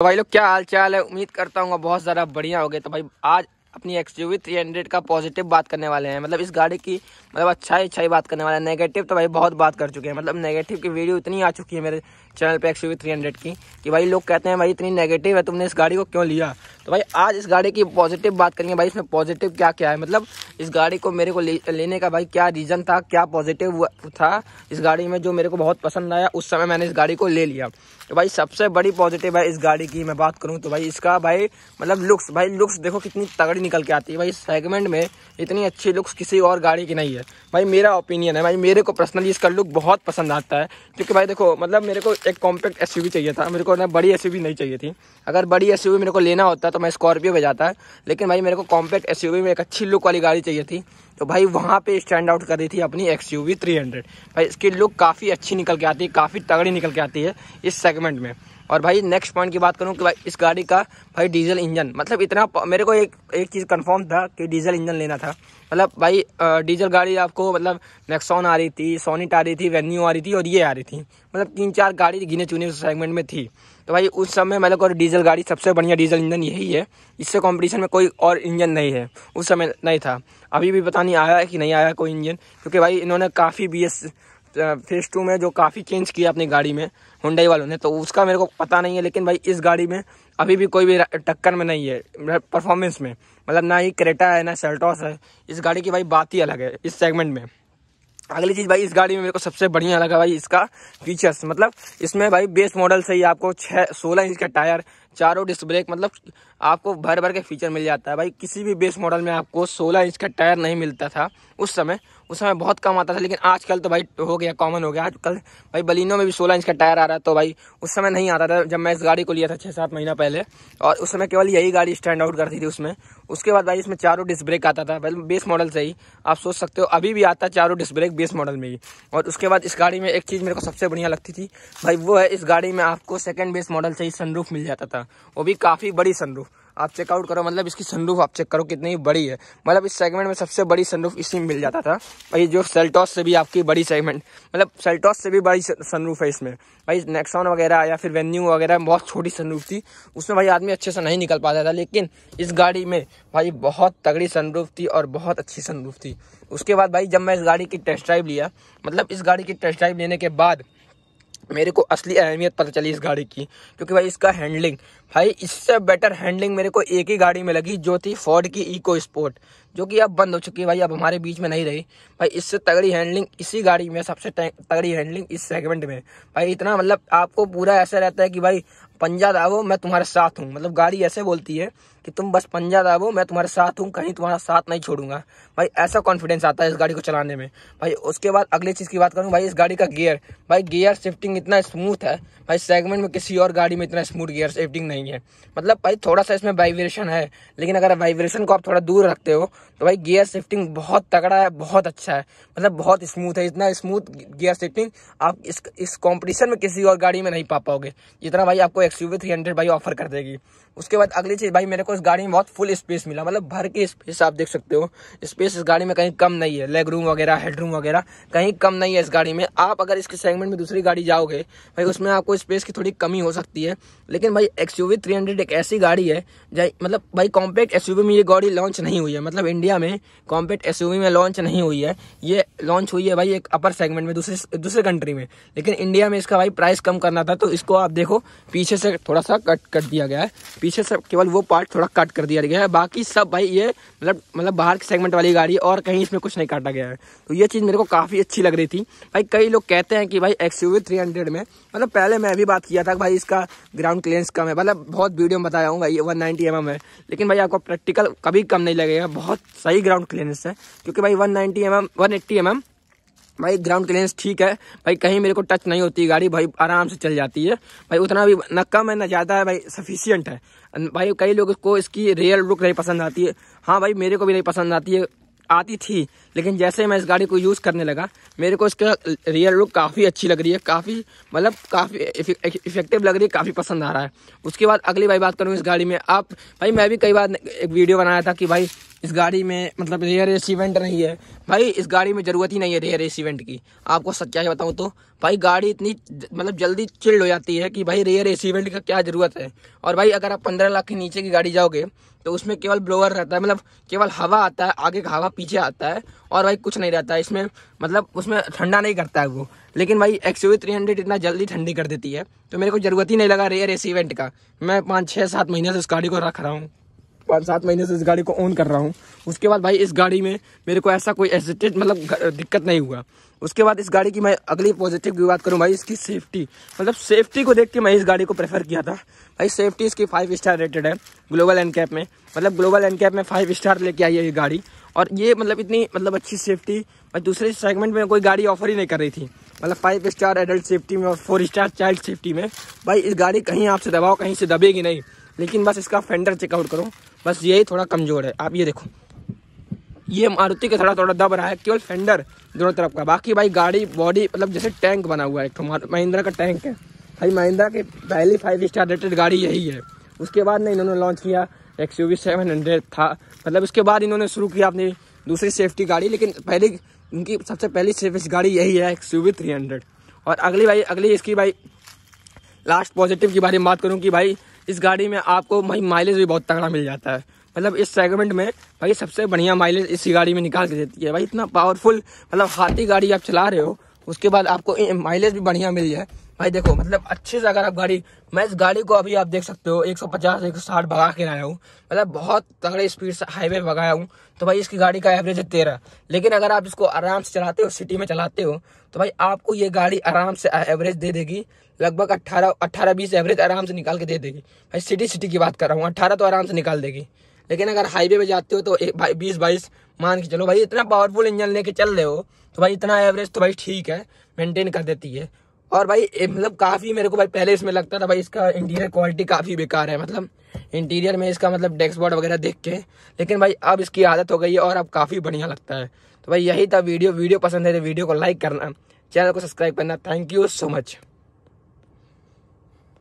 तो भाई लोग क्या हाल चाल है उम्मीद करता हूँ बहुत ज़्यादा बढ़िया हो गए तो भाई आज अपनी एक्स यू थ्री हंड्रेड का पॉजिटिव बात करने वाले हैं मतलब इस गाड़ी की मतलब अच्छाई अच्छाई बात करने वाले हैं नेगेटिव तो भाई बहुत बात कर चुके हैं मतलब नेगेटिव की वीडियो इतनी आ चुकी है मेरे चैनल पे एक्स यू थ्री हंड्रेड की कि भाई लोग कहते हैं भाई इतनी नेगेटिव है तुमने इस गाड़ी को क्यों लिया तो भाई आज इस गाड़ी की पॉजिटिव बात करेंगे भाई इसमें पॉजिटिव क्या क्या है मतलब इस गाड़ी को मेरे को लेने का भाई क्या रीज़न था क्या पॉजिटिव था इस गाड़ी में जो मेरे को बहुत पसंद आया उस समय मैंने इस गाड़ी को ले लिया तो भाई सबसे बड़ी पॉजिटिव है इस गाड़ी की मैं बात करूँ तो भाई इसका भाई मतलब लुक्स भाई लुक्स देखो कितनी तगड़ी गाड़ी निकल के आती है भाई सेगमेंट में इतनी अच्छी लुक्स किसी और गाड़ी की नहीं है भाई मेरा ओपिनियन है भाई मेरे को पर्सनली इसका लुक बहुत पसंद आता है क्योंकि भाई देखो मतलब मेरे को एक कॉम्पैक्ट एस चाहिए था मेरे को ना बड़ी एस नहीं चाहिए थी अगर बड़ी एस मेरे को लेना होता तो मैं स्कॉर्पियो पे जाता लेकिन भाई मेरे को कॉम्पैक्ट एस में एक अच्छी लुक वाली गाड़ी चाहिए थी तो भाई वहाँ पे स्टैंड आउट कर रही थी अपनी X U V three hundred भाई इसकी लुक काफ़ी अच्छी निकल के आती है काफ़ी तगड़ी निकल के आती है इस सेगमेंट में और भाई नेक्स्ट पॉइंट की बात करूँ कि भाई इस गाड़ी का भाई डीजल इंजन मतलब इतना मेरे को एक एक चीज़ कंफर्म था कि डीजल इंजन लेना था मतलब भाई डीजल गाड़ी आपको मतलब नेक्सॉन आ रही थी सोनिट आ रही थी वेन्यू आ रही थी और ये आ रही थी मतलब तीन चार गाड़ी गिने चुने सेगमेंट में थी तो भाई उस समय मेरे को डीजल गाड़ी सबसे बढ़िया डीजल इंजन यही है इससे कंपटीशन में कोई और इंजन नहीं है उस समय नहीं था अभी भी पता नहीं आया कि नहीं आया कोई इंजन क्योंकि भाई इन्होंने काफ़ी बी फेस टू में जो काफ़ी चेंज किया अपनी गाड़ी में हुंडई वालों ने तो उसका मेरे को पता नहीं है लेकिन भाई इस गाड़ी में अभी भी कोई भी टक्कर में नहीं है परफॉर्मेंस में मतलब ना ही क्रेटा है ना सेल्टॉस है इस गाड़ी की भाई बात ही अलग है इस सेगमेंट में अगली चीज़ भाई इस गाड़ी में मेरे को सबसे बढ़िया लगा भाई इसका फीचर्स मतलब इसमें भाई बेस मॉडल से ही आपको छः सोलह इंच का टायर चारों डिस्क ब्रेक मतलब आपको भर भर के फीचर मिल जाता है भाई किसी भी बेस मॉडल में आपको 16 इंच का टायर नहीं मिलता था उस समय उस समय बहुत कम आता था लेकिन आजकल तो भाई हो गया कॉमन हो गया आजकल भाई बलिनो में भी 16 इंच का टायर आ रहा है तो भाई उस समय नहीं आता था जब मैं इस गाड़ी को लिया था छः सात महीना पहले और उस समय केवल यही गाड़ी स्टैंड आउट करती थी उसमें उसके बाद भाई इसमें चारों डिस्क ब्रेक आता था पहले बेस मॉडल से ही आप सोच सकते हो अभी भी आता है चारों डिस्क ब्रेक बेस मॉडल में ही और उसके बाद इस गाड़ी में एक चीज़ मेरे को सबसे बढ़िया लगती थी भाई वो है इस गाड़ी में आपको सेकेंड बेस मॉडल से ही सनरूफ मिल जाता था वो भी काफ़ी बड़ी सनरूफ आप चेकआउट करो मतलब इसकी सनरूफ आप चेक करो कितनी बड़ी है मतलब इस सेगमेंट में सबसे बड़ी सनरूफ इसी में मिल जाता था भाई जो सेल्टॉस से भी आपकी बड़ी सेगमेंट मतलब सेल्टॉस से भी बड़ी सनरूफ है इसमें भाई नेक्सॉन वगैरह या फिर वेन्यू वगैरह बहुत छोटी सनरूफ थी उसमें भाई आदमी अच्छे से नहीं निकल पाता था लेकिन इस गाड़ी में भाई बहुत तगड़ी सनरूफ थी और बहुत अच्छी सनरूफ थी उसके बाद भाई जब मैं इस गाड़ी की टेस्ट ड्राइव लिया मतलब इस गाड़ी की टेस्ट ड्राइव लेने के बाद मेरे को असली अहमियत पता चली इस गाड़ी की क्योंकि भाई इसका हैंडलिंग भाई इससे बेटर हैंडलिंग मेरे को एक ही गाड़ी में लगी जो थी फोर्ड की इको स्पोर्ट जो कि अब बंद हो चुकी है भाई अब हमारे बीच में नहीं रही भाई इससे तगड़ी हैंडलिंग इसी गाड़ी में सबसे तगड़ी हैंडलिंग इस सेगमेंट में भाई इतना मतलब आपको पूरा ऐसा रहता है कि भाई पंजा दावो मैं तुम्हारे साथ हूँ मतलब गाड़ी ऐसे बोलती है कि तुम बस पंजा दावो मैं तुम्हारे साथ हूँ कहीं तुम्हारा साथ नहीं छोड़ूंगा भाई ऐसा कॉन्फिडेंस आता है इस गाड़ी को चलाने में भाई उसके बाद अगली चीज़ की बात करूँ भाई इस गाड़ी का गियर भाई गियर शिफ्टिंग इतना स्मूथ है भाई सेगमेंट में किसी और गाड़ी में इतना स्मूथ गियर शिफ्टिंग नहीं है मतलब भाई थोड़ा सा इसमें वाइब्रेशन है लेकिन अगर वाइब्रेशन को आप थोड़ा दूर रखते हो तो भाई गियर शिफ्टिंग बहुत तगड़ा है बहुत अच्छा है मतलब बहुत स्मूथ है इतना स्मूथ गियर शिफ्टिंग आप इस इस कंपटीशन में किसी और गाड़ी में नहीं पा पाओगे जितना भाई आपको एक्स यू थ्री हंड्रेड भाई ऑफर कर देगी उसके बाद अगली चीज़ भाई मेरे को इस गाड़ी में बहुत फुल स्पेस मिला मतलब भर की स्पेस आप देख सकते हो स्पेस इस गाड़ी में कहीं कम नहीं है लेग रूम वगैरह हेड रूम वगैरह कहीं कम नहीं है इस गाड़ी में आप अगर इसके सेगमेंट में दूसरी गाड़ी जाओगे भाई उसमें आपको स्पेस की थोड़ी कमी हो सकती है लेकिन भाई एक्स यू एक ऐसी गाड़ी है मतलब भाई कॉम्पैक्ट एस में ये गाड़ी लॉन्च नहीं हुई है मतलब इंडिया में कॉम्पैक्ट एस में लॉन्च नहीं हुई है ये लॉन्च हुई है भाई एक अपर सेगमेंट में दूसरे दूसरे कंट्री में लेकिन इंडिया में इसका भाई प्राइस कम करना था तो इसको आप देखो पीछे से थोड़ा सा कट कर दिया गया है पीछे से केवल वो पार्ट थोड़ा कट कर दिया गया है बाकी सब भाई ये मतलब मतलब बाहर के सेगमेंट वाली गाड़ी है और कहीं इसमें कुछ नहीं काटा गया है तो ये चीज़ मेरे को काफ़ी अच्छी लग रही थी भाई कई लोग कहते हैं कि भाई एक्स यू में मतलब पहले मैं भी बात किया था कि भाई इसका ग्राउंड क्लियरेंस कम है मतलब बहुत वीडियो में बताया हूँ भाई वन नाइन्टी mm है लेकिन भाई आपको प्रैक्टिकल कभी कम नहीं लगेगा बहुत सही ग्राउंड क्लियरेंस है क्योंकि भाई one ninety M M one eighty M M भाई ग्राउंड क्लियरेंस ठीक है भाई कहीं मेरे को टच नहीं होती गाड़ी भाई आराम से चल जाती है भाई उतना भी न कम है ना ज़्यादा है भाई सफिशियंट है भाई कई लोग को इसकी रियल लुक नहीं पसंद आती है हाँ भाई मेरे को भी नहीं पसंद आती है आती थी लेकिन जैसे मैं इस गाड़ी को यूज़ करने लगा मेरे को इसका रियल लुक काफ़ी अच्छी लग रही है काफ़ी मतलब काफ़ी इफेक्टिव लग रही है काफ़ी पसंद आ रहा है उसके बाद अगली भाई बात करूँ इस गाड़ी में आप भाई मैं भी कई बार एक वीडियो बनाया था कि भाई इस गाड़ी में मतलब रेयर एस इवेंट नहीं है भाई इस गाड़ी में ज़रूरत ही नहीं है रेयर एस इवेंट की आपको सच्चाई बताऊँ तो भाई गाड़ी इतनी मतलब जल्दी चिल्ड हो जाती है कि भाई रेयर एस इवेंट का क्या ज़रूरत है और भाई अगर आप पंद्रह लाख के नीचे की गाड़ी जाओगे तो उसमें केवल ब्लोअर रहता है मतलब केवल हवा आता है आगे का हवा पीछे आता है और भाई कुछ नहीं रहता है इसमें मतलब उसमें ठंडा नहीं करता है वो लेकिन भाई एक्स यू थ्री हंड्रेड इतना जल्दी ठंडी कर देती है तो मेरे को ज़रूरत ही नहीं लगा रेयर एस इवेंट का मैं पाँच छः सात महीने से उस गाड़ी को रख रहा हूँ पाँच सात महीने से इस गाड़ी को ऑन कर रहा हूँ उसके बाद भाई इस गाड़ी में मेरे को ऐसा कोई एसिटेड मतलब दिक्कत नहीं हुआ उसके बाद इस गाड़ी की मैं अगली पॉजिटिव की बात करूँ भाई इसकी सेफ्टी मतलब सेफ्टी को देख के मैं इस गाड़ी को प्रेफर किया था भाई सेफ्टी इसकी फाइव स्टार रेटेड है ग्लोबल एन कैप में मतलब ग्लोबल एन कैप में फाइव स्टार लेके आई है ये गाड़ी और ये मतलब इतनी मतलब अच्छी सेफ्टी मैं दूसरे सेगमेंट में कोई गाड़ी ऑफर ही नहीं कर रही थी मतलब फाइव स्टार एडल्ट सेफ्टी में और फोर स्टार चाइल्ड सेफ्टी में भाई इस गाड़ी कहीं आपसे दबाओ कहीं से दबेगी नहीं लेकिन बस इसका फेंडर चेकआउट करो बस यही थोड़ा कमज़ोर है आप ये देखो ये मारुति के थोड़ा थोड़ा दब रहा है केवल फेंडर दोनों तरफ का बाकी भाई गाड़ी बॉडी मतलब जैसे टैंक बना हुआ है एक तो महिंद्रा का टैंक है भाई महिंद्रा की पहली फाइव स्टार रेटेड गाड़ी यही है उसके बाद ना इन्होंने लॉन्च किया एक्स यू सेवन हंड्रेड था मतलब उसके बाद इन्होंने शुरू किया अपनी दूसरी सेफ्टी गाड़ी लेकिन पहली इनकी सबसे पहली सेफिस गाड़ी यही है एक्स यू थ्री हंड्रेड और अगली भाई अगली इसकी भाई लास्ट पॉजिटिव की बारे में बात करूँ कि भाई इस गाड़ी में आपको भाई माइलेज भी बहुत तगड़ा मिल जाता है मतलब इस सेगमेंट में भाई सबसे बढ़िया माइलेज इसी गाड़ी में निकाल के देती है भाई इतना पावरफुल मतलब हाथी गाड़ी आप चला रहे हो उसके बाद आपको माइलेज भी बढ़िया मिल जाए भाई देखो मतलब अच्छे से अगर आप गाड़ी मैं इस गाड़ी को अभी आप देख सकते हो 150 160 भगा के आया हूँ मतलब बहुत तगड़े स्पीड से हाईवे भगाया हूँ तो भाई इसकी गाड़ी का एवरेज है तेरह लेकिन अगर आप इसको आराम से चलाते हो सिटी में चलाते हो तो भाई आपको ये गाड़ी आराम से एवरेज दे देगी लगभग अट्ठारह अट्ठारह बीस एवरेज आराम से निकाल के दे देगी भाई सिटी सिटी की बात कर रहा हूँ अट्ठारह तो आराम से निकाल देगी लेकिन अगर हाईवे पर जाते हो तो बीस बाईस मान के चलो भाई इतना पावरफुल इंजन लेके चल रहे हो तो भाई इतना एवरेज तो भाई ठीक है मेंटेन कर देती है और भाई मतलब काफ़ी मेरे को भाई पहले इसमें लगता था भाई इसका इंटीरियर क्वालिटी काफ़ी बेकार है मतलब इंटीरियर में इसका मतलब डेस्कबोर्ड वगैरह देख के लेकिन भाई अब इसकी आदत हो गई है और अब काफ़ी बढ़िया लगता है तो भाई यही था वीडियो वीडियो पसंद है तो वीडियो को लाइक करना चैनल को सब्सक्राइब करना थैंक यू सो मच